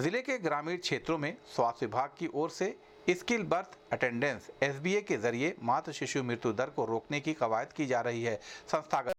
जिले के ग्रामीण क्षेत्रों में स्वास्थ्य विभाग की ओर से स्किल बर्थ अटेंडेंस एस के जरिए मातृ शिशु मृत्यु दर को रोकने की कवायद की जा रही है संस्थागत